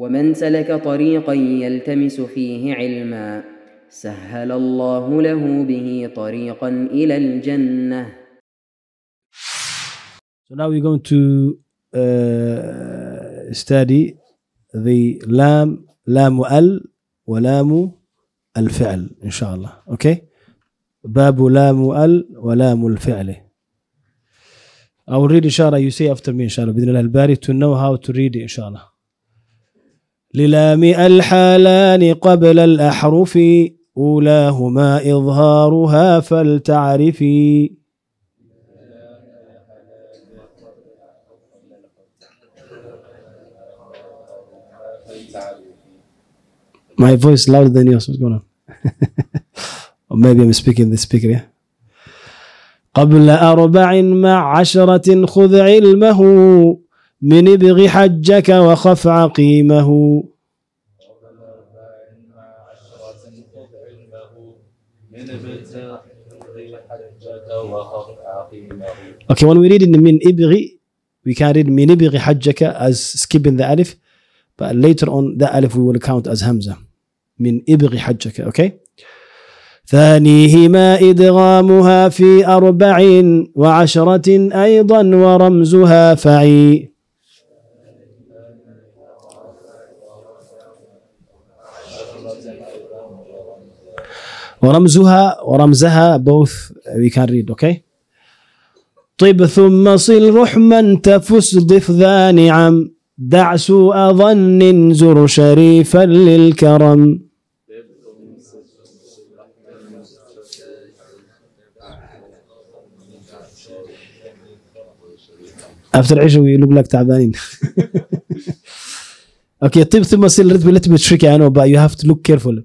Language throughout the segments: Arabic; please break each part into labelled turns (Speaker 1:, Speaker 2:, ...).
Speaker 1: ومن سلك طريقا يلتمس فيه علما سهل الله له به طريقا إلى الجنة So now we're going to uh, study the lam lamu al ولام الفعل إن شاء الله okay باب لام ال ولام الفعل I will read inshallah you say after me inshallah بإذن الله الباري to know how to read it للام الحالان قبل الأحرف أولاهما إظهارها فلتعرفي My voice louder than yours. What's going on? Or maybe I'm speaking the speaker. Yeah? قبل أربع مع عشرة خذ علمه من ابغ حجك وخف عقيمه Okay, when we read in the min ibri, we can read min ibri hajjaka as skipping the alif, but later on the alif we will count as hamza. Min ibri hajjaka, okay? ثانيهما إدغامها في أربع وعشرة أيضا ورمزها فعي ورمزها ورمزها بوث وي كان ريد اوكي طب ثم صل رحما تفس ضف ذا نعم دع سوء ظن زر شريفا للكرم افتر عيش ويلوك لك تعبانين اوكي طيب ثم صل رتب لتبي تشيك يعني يو هاف تو لوك كيرفول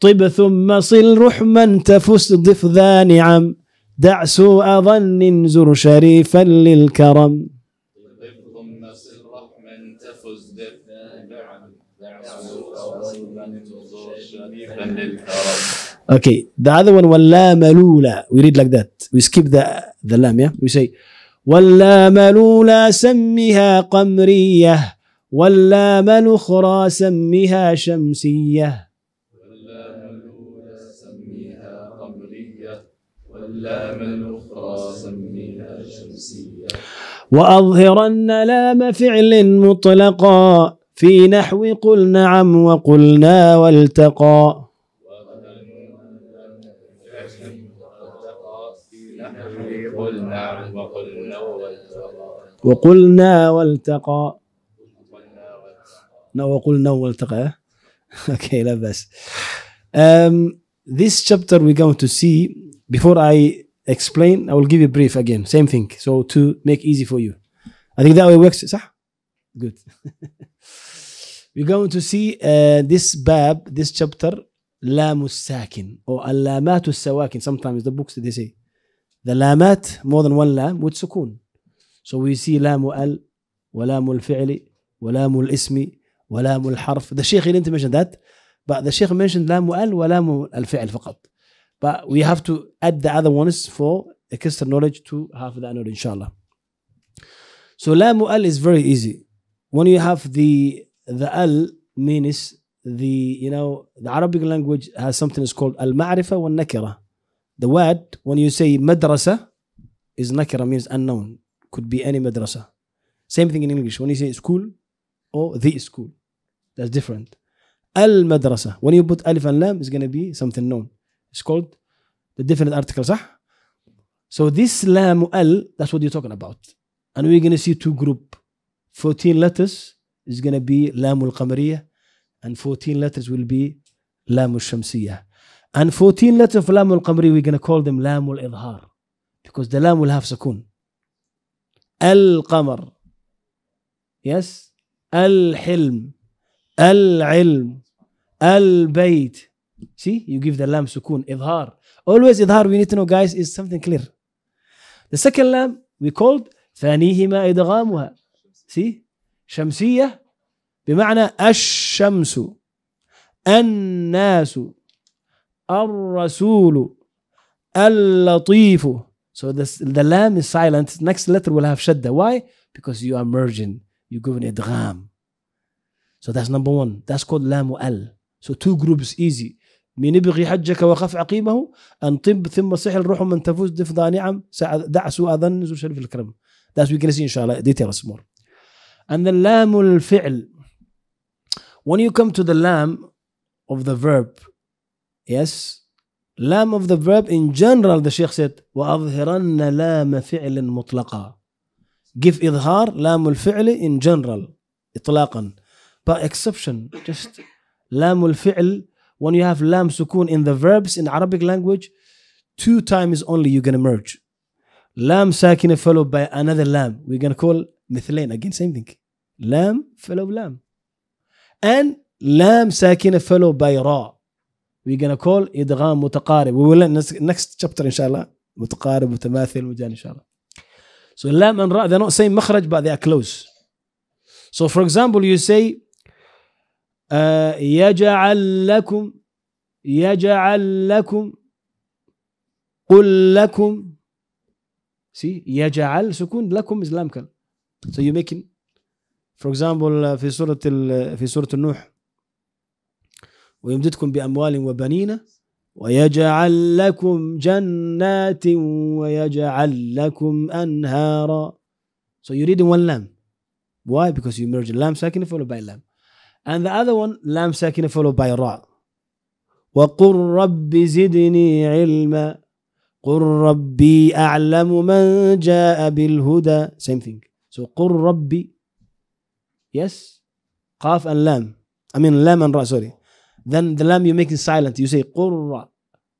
Speaker 1: طب ثم صل رحما تفس ضف ذا نعم دع سوء ظن زر شريفا للكرم Okay, the other one ولا ملولا we read like that we skip the the lam yeah we say ولا ملولا سمها قمرية ولا من أخرى سمها شمسية اللام الأخرى سميها شمسية وأظهرن لام فعل مطلقا في نحو قل نعم وقلنا والتقى وقلنا والتقى وقلنا والتقى اوكي لا بأس this chapter we're going to see before i explain i will give you brief again same thing so to make easy for you i think that way works good we're going to see uh, this bab this chapter Lamus sakin or alamatu sawakin sometimes the books they say the lamat more than one lam with sukun so we see wa lamu al ismi wa lamu al harf. the sheikh didn't mention that but the Sheikh mentioned لام وال ولام الفعل فقط. But we have to add the other ones for extra knowledge to have that knowledge, inshallah. So لام al is very easy. When you have the the al means the you know the Arabic language has something is called al ma'rifa wal nakira. The word when you say madrasa is nakira means unknown. Could be any madrasa. Same thing in English. When you say school or the school, that's different. المدرسة when you put alif and lam it's going to be something known it's called the definite article صح so this lam al that's what you're talking about and we're going to see two group 14 letters is going to be lam al qamariyah and 14 letters will be lam al shamsiyah and 14 letters of lam al qamari we're going to call them lam al idhar because the lam will have sukun al qamar yes al hilm al ilm البيت سي يو جيف ذا لام سكون اظهار اولويز اظهار وي نيد تو نو جايز از something كلير ذا سكند لام وي كولد ثانيهما إدغامها. سي شمسية بمعنى الشمس الناس الرسول اللطيف. So this, the lamb is silent. Next letter will have shadda. Why? Because you are merging. You give an idgham. So that's number one. That's called lamu al. سو تو جروبس ايزي من يبغي حجك وخف عقيمه أن طب ثم سحل روح من تفوز دفضا نعم دع سوء ظن ذو شرف الكرم ذات وي ان شاء الله details more ان اللام الفعل When you come to the lam of the verb Yes lam of the verb in general the sheikh said وأظهرن لام فعل مطلقا Give إظهار لام الفعل in general إطلاقا But exception just لام الفعل fil when you have lam sukun in the verbs in Arabic language, two times only you're going merge. Lam sakina followed by another lam. We're going call mithlain. Again, same thing. Lam followed lam. And lam sakina followed by ra. We're going call idgham mutaqarib. We will learn next, next chapter, inshallah. Mutaqarib, mutamathil, mujan, inshallah. So lam and ra, they're not saying makhraj, but they are close. So for example, you say, يجعل لكم يجعل لكم قل لكم سي يجعل سكون لكم از لام كان so يو making for example في سورة في سورة النوح ويمددكم بأموال وبنين ويجعل لكم جنات ويجعل لكم أنهارا so يريد ون لام one lamb why because you merge lamb باي followed by lamb And the other one, lam sakina followed by ra. وقل رب زدني علما قل ربي أعلم من جاء بالهدى same thing so قل ربي yes قاف and lam I mean lam and ra sorry then the lam you make it silent you say قُرْ را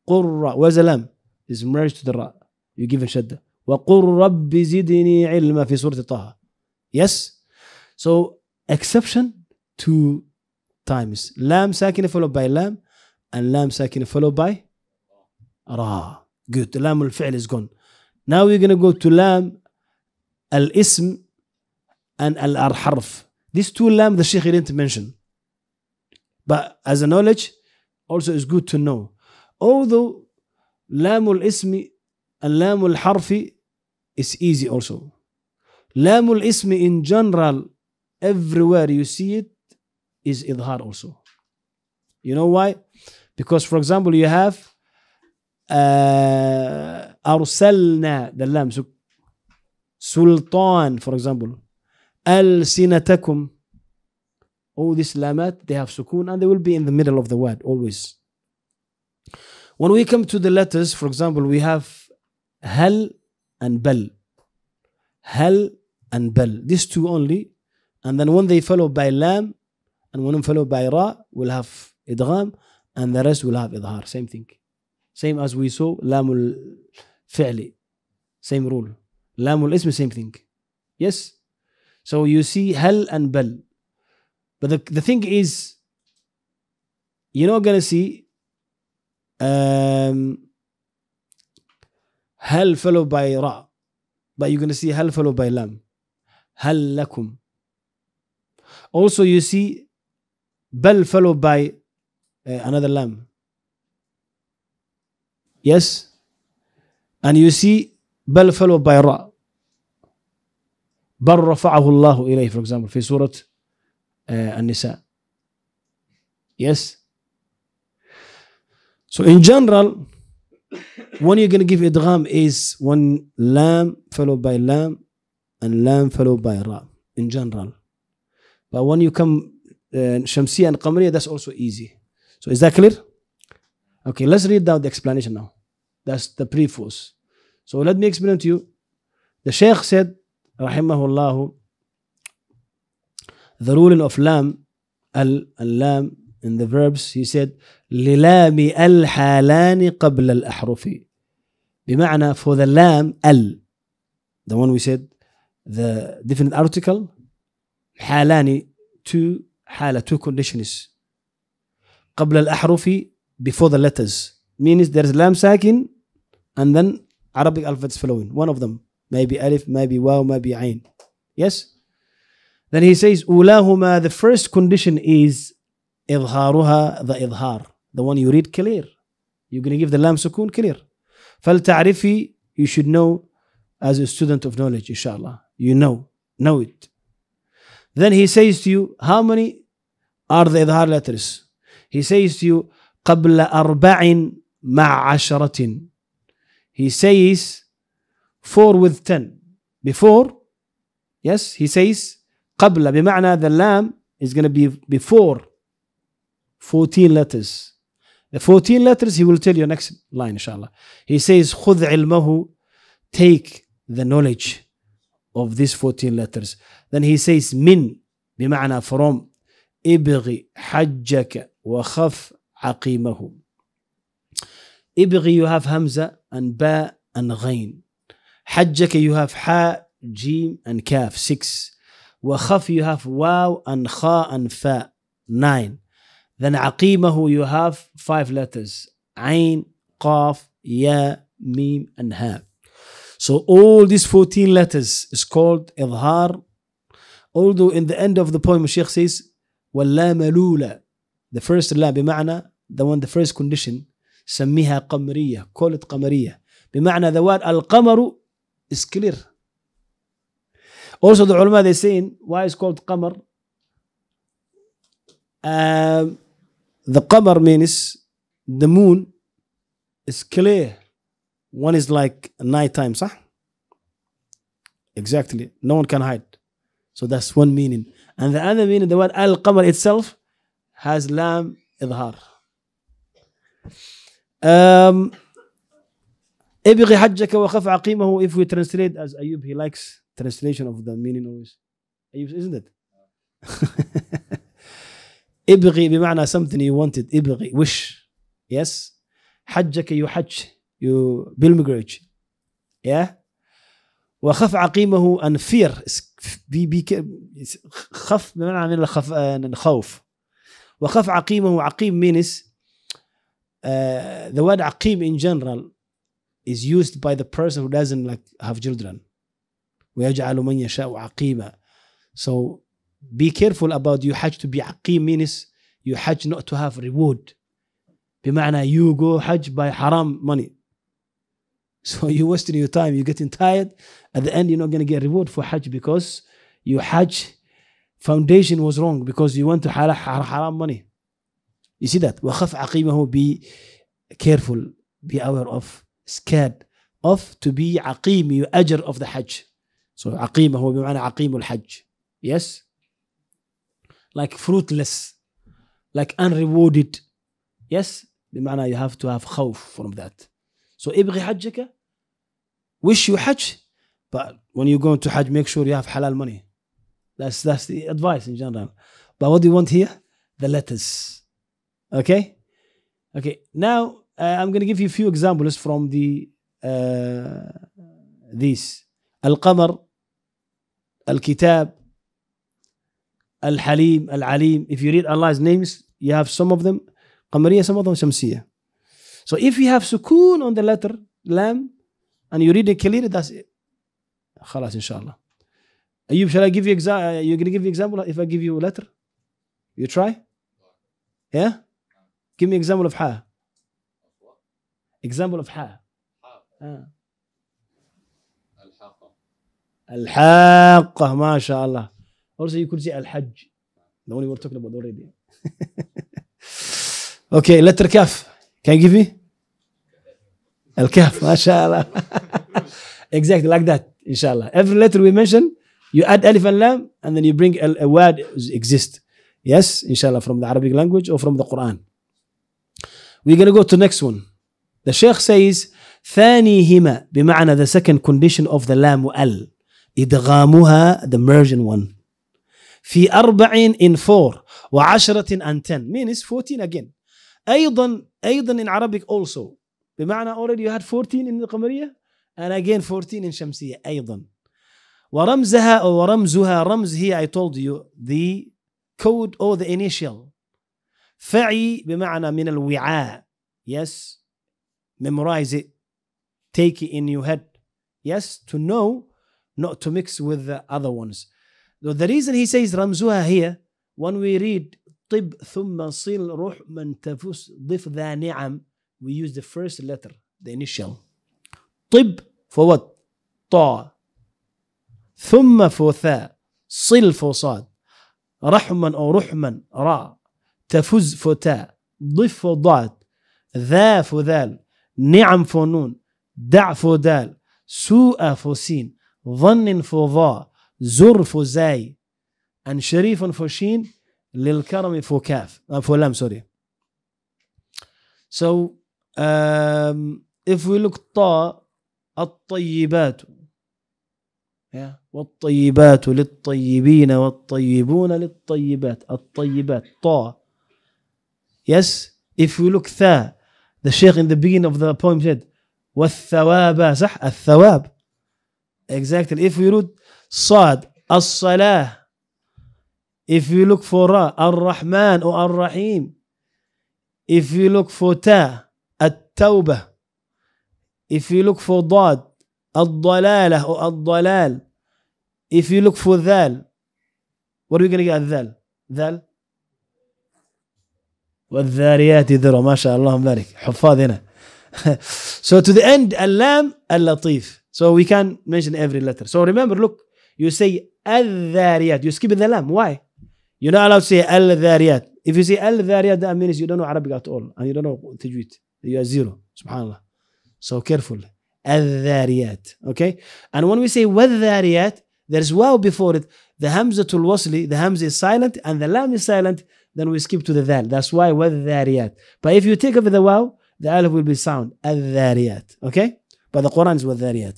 Speaker 1: قل را where's the lam It's merged to the ra you give it shadda وقل رب زدني علما في سورة طه yes so exception two times. Lam sakina followed by lam and lam sakina followed by ra. Good. The lam al-fi'l is gone. Now we're going to go to lam al-ism and al Arharf. These two lam the sheikh didn't mention. But as a knowledge, also is good to know. Although lam al-ismi and lam al-harfi is easy also. Lam al-ismi in general, everywhere you see it, is idhar also. You know why? Because, for example, you have uh, arsalna, the lam. So, sultan, for example. Al-sinatakum. All these lamat, they have sukun and they will be in the middle of the word always. When we come to the letters, for example, we have hal and bal. Hal and bal. These two only. And then when they follow by lam, and one followed by ra will have idgham and the rest will have idhar same thing same as we saw lamul fi'li same rule lamul ism same thing yes so you see hal and bal but the, the thing is you're not gonna see um, hal followed by ra but you're gonna see hal followed by lam hal lakum also you see بل followed by uh, another lamb. Yes? And you see, بل followed by ra. بل رفعه الله إليه for example في سورة النساء. Yes? So in general, when you're going to give idgham is when lam followed by lam and lam followed by ra in general. But when you come Shamsiya and Qamariya, that's also easy. So is that clear? Okay, let's read down the explanation now. That's the preface. So let me explain to you. The Shaykh said, الله. the ruling of lam, al, al lam, in the verbs, he said, لِلَامِ الْحَالَانِ قَبْلَ الْأَحْرُفِ بمعنى for the lam al the one we said the definite article halani two حالة two conditions قبل الأحرف before the letters means there's lam ساكن and then Arabic alphabets following one of them maybe alif maybe واو maybe ain yes then he says ulahuma the first condition is إظهارها the إظهار the one you read clear you're going to give the lam سكون clear فالتعرفي you should know as a student of knowledge inshallah you know know it then he says to you, how many are the idhar letters? He says to you, قبل أربع مع عشرة. He says, four with ten. Before, yes, he says, قبل بمعنى the lamb is going to be before 14 letters. The 14 letters he will tell you next line, inshallah. He says, خذ علمه, take the knowledge of these 14 letters. then he says من بمعنى from ابغي حجك وخف عقيمه ابغي you have همزة and باء and غين حجك you have حاء جيم and كاف 6 وخف you have واو and خاء and فاء 9 then عقيمه you have 5 letters عين قاف يا ميم and ها So all these 14 letters is called إظهار Although in the end of the poem, Sheikh says, وَلَّا مَلُولَ The first la, بمعنى, the one, the first condition, سميها قمرية, call it قمرية. بمعنى the word al-qamaru is clear. Also the ulama, they're saying, why is called qamar? Um, the qamar means the moon is clear. One is like night time, صح? Exactly. No one can hide. So that's one meaning. And the other meaning, the word al qamar itself has lam idhar. Um, if we translate as Ayub he likes translation of the meaning always Ayub isn't it ابغي بمعنى something you wanted ابغي wish yes حجك you حج you pilgrimage yeah وخف عقيمه and fear بي بي خف بمعنى من الخف الخوف وخف عقيمه عقيم means uh, the word عقيم in general is used by the person who doesn't like have children ويجعل من يشاء عقيما so be careful about you hajj to be عقيم means you hajj not to have reward بمعنى you go hajj by haram money So you're wasting your time, you're getting tired. At the end, you're not going to get reward for Hajj because your Hajj foundation was wrong because you went to halal, haram money. You see that? وَخَفْ عَقِيمَهُ Be careful, be aware of, scared of to be عقيم, your ajr of the Hajj. So عقيمه بمعنى عقيم الحج. Yes? Like fruitless, like unrewarded. Yes? بمعنى you have to have خوف from that. So ابغي حجك wish you Hajj, but when you go into Hajj, make sure you have halal money. That's that's the advice in general. But what do you want here? The letters. Okay? Okay. Now uh, I'm gonna give you a few examples from the uh, these. Al-Qamar, Al-Kitab, Al-Halim, Al-Alim. If you read Allah's names, you have some of them Qamariya, some of them Shamsiya. So if you have sukun on the letter lam, and you read it clearly that's it خلاص ان شاء الله Ayub, shall I give you example? You're gonna give me example if I give you a letter? You try? Yeah? Give me example of ha. Example of ha. Al-Haqqah, mashallah. Also, you could say الحج the one only we're talking about already. okay, letter كاف Can you give me? Al-Kahf, mashallah. exactly like that, inshallah. Every letter we mention, you add alif and lam, and then you bring a, a word exist. Yes, inshallah, from the Arabic language or from the Quran. We're going to go to the next one. The Sheikh says, ثانيهما بمعنى the second condition of the lam al إدغامها the merging one في أربعين in four وعشرة and ten means 14 again أيضا أيضا in Arabic also بمعنى already you had 14 in القمرية and again 14 in شمسية أيضا ورمزها أو ورمزها رمز هي I told you the code or the initial فعي بمعنى من الوعاء yes memorize it take it in your head yes to know not to mix with the other ones so the reason he says رمزها here when we read طب ثم صل روح من تفوس ضف ذا نعم we use the first letter the initial طب for what طا ثم for ثاء صل for صاد رحما أو رحما را تفز for تاء ضف for ضاد ذا for ذال نعم for نون دع for دال سوء for سين ظن for ظا زر for زاي and شريف for شين للكرم for كاف for آه، لام سوري so Um, if we look طا الطيبات yeah. والطيبات للطيبين والطيبون للطيبات الطيبات طا yes if we look ثا the sheikh in the beginning of the poem said والثواب صح الثواب exactly if we read صاد الصلاة if we look for ra الرحمن or الرحيم if we look for ta التوبة if you look for ضاد الضلالة أو الضلال if you look for ذال what are you gonna get ذال ذال والذاريات ذرة ما شاء الله مبارك حفاظ هنا so to the end اللام اللطيف so we can mention every letter so remember look you say الذاريات you skip the lam why you're not allowed to say الذاريات if you say الذاريات that means you don't know Arabic at all and you don't know تجويد you are zero. Subhanallah. So careful. al Okay? And when we say wal-dhariyat, there's wow before it. The hamzatul wasli, the hamza is silent and the lam is silent. Then we skip to the dal. That's why wal But if you take over the wow, the alif will be sound. al Okay? But the Quran is wal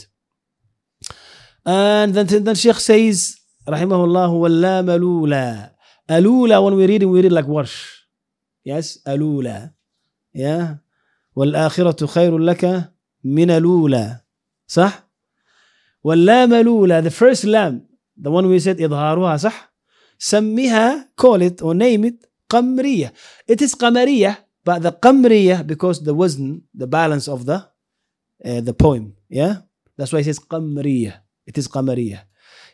Speaker 1: And then, then Sheikh says, rahimahullah, wal-lam alula. Alula, when we read, we read like warsh. Yes? Alula. Yeah? والآخرة خير لك من الأولى صح؟ واللام الأولى the first lamb the one we said إظهارها صح؟ سميها call it or name it قمرية it is قمرية but the قمرية because the وزن the balance of the uh, the poem yeah that's why it says قمرية it is قمرية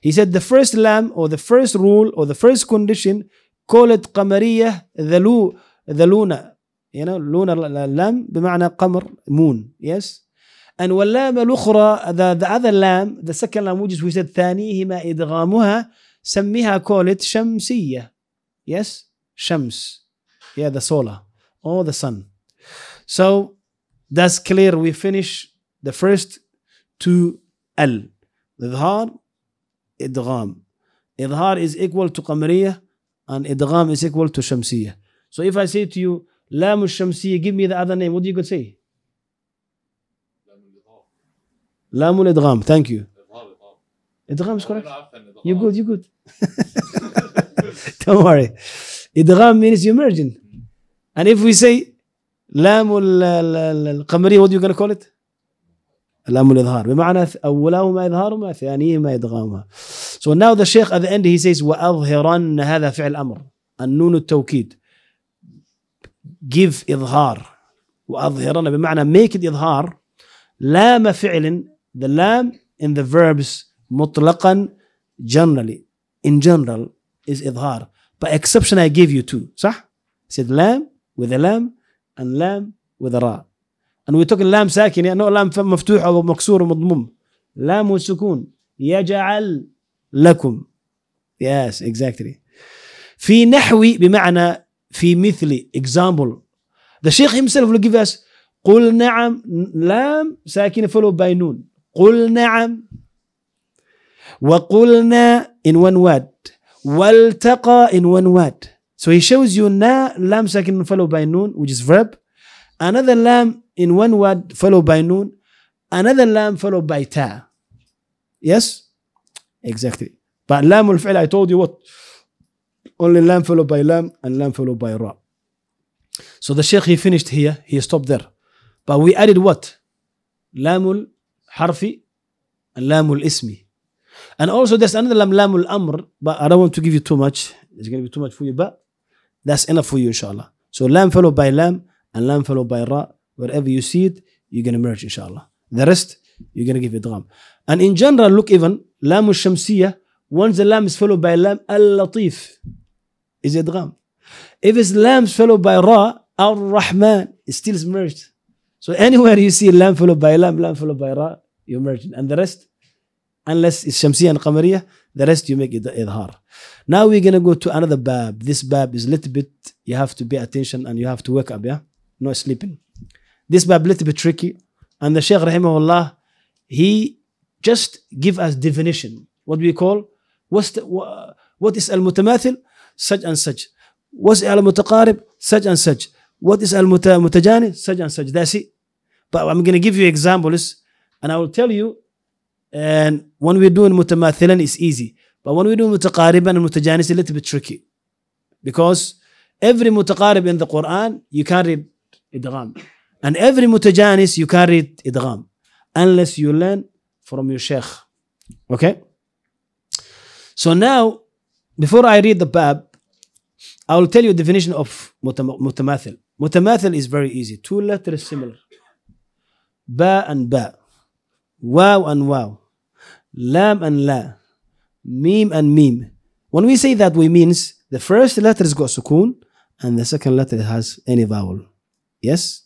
Speaker 1: he said the first lamb or the first rule or the first condition call it قمرية the, lu, the luna you know lunar lam بمعنى قمر moon yes and واللام الأخرى the, the other lam the second lam which is we said ثانيهما إدغامها سميها call it شمسية yes شمس yeah the solar or oh, the sun so that's clear we finish the first two L إظهار إدغام إظهار is equal to قمرية and إدغام is equal to شمسية so if I say to you لام الشمسية give me the other name. What do you could say? لام الإدغام Thank you. إدغام is correct. you good, you good. Don't worry. إدغام means you're merging. And if we say لام القمرية what do you gonna call it? لام الإظهار بمعنى أولهما وما ثانيهما إدغام So now the Sheikh at the end he says وأظهرن هذا فعل أمر النون التوكيد جيف اظهار واظهرنا بمعنى ميك it اظهار لام فعل the lamb in the verbs مطلقا generally in general is اظهار by exception I give you two صح؟ said lamb with a lamb and lamb with a را and we took lamb ساكن يعني لام مفتوح او مكسور ومضموم لام والسكون يجعل لكم yes exactly في نحوي بمعنى في مثل example the sheikh himself will give us قل نعم لام ساكنة followed by نون قل نعم وقلنا in one word والتقى in one word so he shows you na lam ساكنة followed by نون which is verb another لام in one word followed by noon another لام followed by تا yes exactly but لام الفعل I told you what only lam followed by lam and lam followed by ra. So the Shaykh he finished here, he stopped there. But we added what? Lamul harfi and lamul ismi. And also there's another lam lamul amr, but I don't want to give you too much. It's gonna be too much for you, but that's enough for you, inshallah. So lam followed by lam and lam followed by ra. Wherever you see it, you're gonna merge, inshallah. The rest, you're gonna give it ram. And in general, look even lamul shamsiyah, once the lam is followed by lam al-latif is a If it's lambs followed by Ra, our Rahman is still merged. So anywhere you see lamb followed by lamb, lamb followed by Ra, you merge it. And the rest, unless it's shamsi and Qamariyah, the rest you make it idhar. Now we're going to go to another bab. This bab is a little bit, you have to pay attention and you have to wake up, yeah? No sleeping. This bab a little bit tricky. And the Shaykh Rahimahullah, he just give us definition. What we call, what's the, what is al-mutamathil? such and such. What's al-mutaqarib? Such and such. What is al-mutajani? Such and such. That's it. But I'm going to give you examples and I will tell you. And when we're doing mutamathilan, it's easy. But when we do mutaqariban and mutajani, it's a little bit tricky. Because every mutaqarib in the Quran, you can't read idgham. And every mutajanis, you can't read idgham. Unless you learn from your sheikh. Okay? So now, before I read the bab, I will tell you definition of mutamathil. Mutamathil is very easy. Two letters similar. Ba and ba. Wow and wow. Lam and la. Mim and mim. When we say that, we means the first letter is got sukun and the second letter has any vowel. Yes?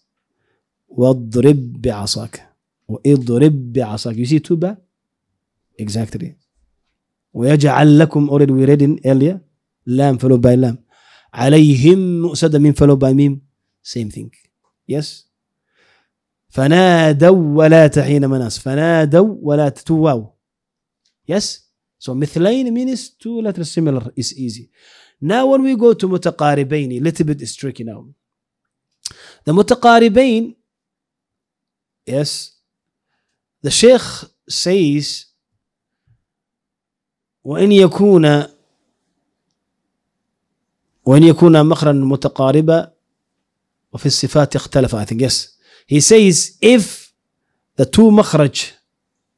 Speaker 1: واضرب بعصاك واضرب بعصاك. You see two ba? Exactly. ويجعل لكم already we read in earlier lam followed by lam عليهم مؤسدة ميم followed by ميم same thing yes فنادوا ولا حين مناص فنادوا ولا تو واو yes so مثلين means two letters similar is easy now when we go to متقاربين little bit is tricky now the متقاربين yes the sheikh says وإن يكون وإن يكون مخرا متقاربا وفي الصفات اختلف I think yes he says if the two مخرج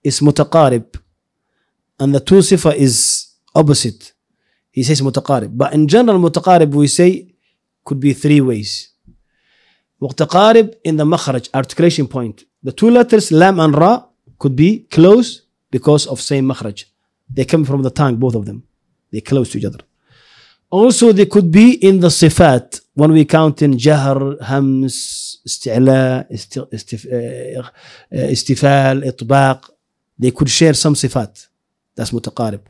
Speaker 1: is متقارب and the two صفة is opposite he says متقارب but in general متقارب we say could be three ways متقارب in the مخرج articulation point the two letters لام and را could be close because of same مخرج They come from the tongue, both of them. They close to each other. Also, they could be in the sifat when we count in jahr, hams, isti'la, eh, eh, istifal, itbaq. They could share some sifat. That's mutaqarib.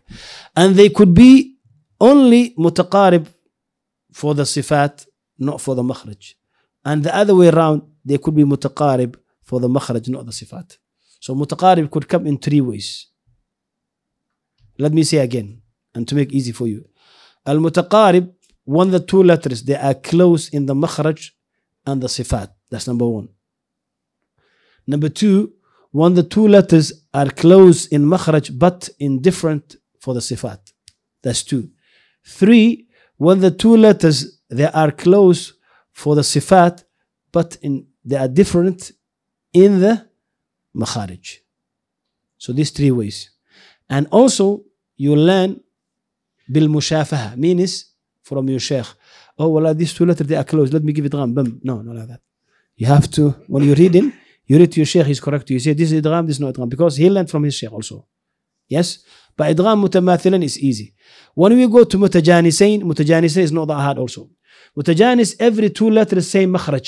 Speaker 1: And they could be only mutaqarib for the sifat, not for the makhraj. And the other way around, they could be mutaqarib for the makhraj, not the sifat. So mutaqarib could come in three ways. Let me say again, and to make easy for you. Al-mutaqarib, one the two letters, they are close in the makhraj and the sifat. That's number one. Number two, when the two letters are close in makhraj but indifferent for the sifat. That's two. Three, when the two letters they are close for the sifat but in, they are different in the makharij. So these three ways. And also you learn bil mushafaha, means from your sheikh. Oh, well, these two letters, they are closed. Let me give it ram. Bam. No, no, like that. You have to, when you read him. you read to your sheikh, he's correct. You say, this is idram, this is not idram. Because he learned from his sheikh also. Yes? But idram mutamathilan is easy. When we go to mutajanisain, mutajanisain is not that hard also. Mutajanis, every two letters same makhraj.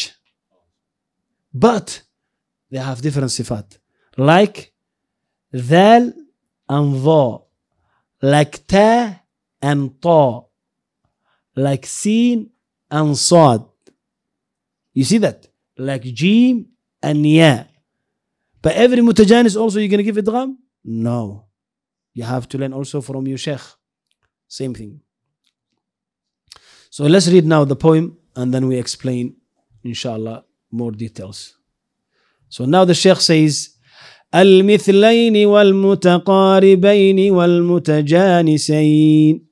Speaker 1: But they have different sifat. Like ذال and ضاء like ta and ta, like sin and sad. You see that? Like jim and ya. But every is also you're going to give a dram? No. You have to learn also from your sheikh. Same thing. So let's read now the poem and then we explain inshallah more details. So now the sheikh says المثلين والمتقاربين والمتجانسين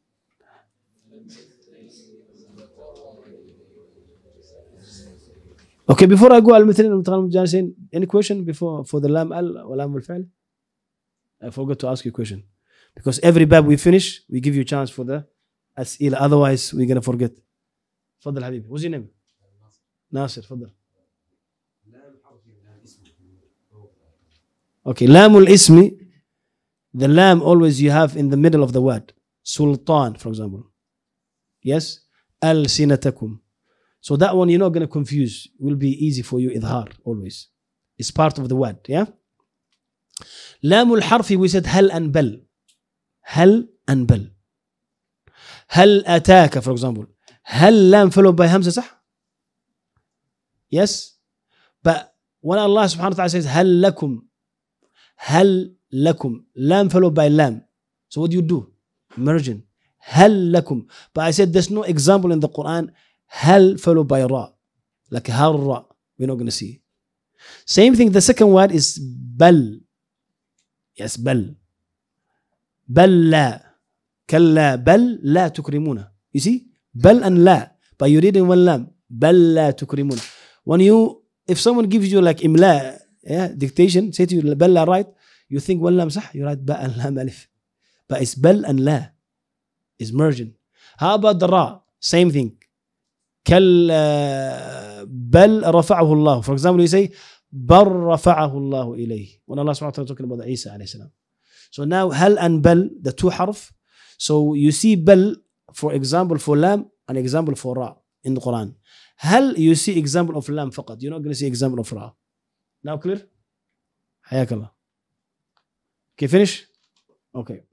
Speaker 1: Okay, before I go المثلين والمتجانسين any question before for the lam al ولام الفعل I forgot to ask you a question because every bab we finish we give you a chance for the أسئلة otherwise we're gonna forget تفضل حبيبي what's your name ناصر تفضل Okay, lamul ismi, the lam always you have in the middle of the word. Sultan, for example. Yes? Al sinatakum. So that one you're not going to confuse. Will be easy for you, idhar, always. It's part of the word, yeah? Lamul harfi, we said hal and bal. Hal and bal. Hal ataka, for example. Hal lam followed by hamza, sah? Yes? But when Allah subhanahu wa ta'ala says hal lakum, هل لكم لام followed by لام so what do you do مرجن هل لكم but I said there's no example in the Quran هل followed by را like هل را we're not going to see same thing the second word is بل yes بل بل لا كلا بل لا تكرمون you see بل and لا but you read in one lam بل لا تكرمون when you if someone gives you like إملاء ديكتيشن سيت يو بل رايت يو ثينك وان لام صح يو رايت باء لام الف فاز بل ان لا از merging ها about الراء same thing كال بل رفعه الله for example you say بل رفعه الله إليه when Allah subhanahu wa ta'ala talking about Isa عليه السلام so now هل and بل the two حرف so you see بل for example for lam an example for ra in the Quran هل you see example of lam فقط you're not going to see example of ra Now clear? حياك الله. Okay, finish? Okay.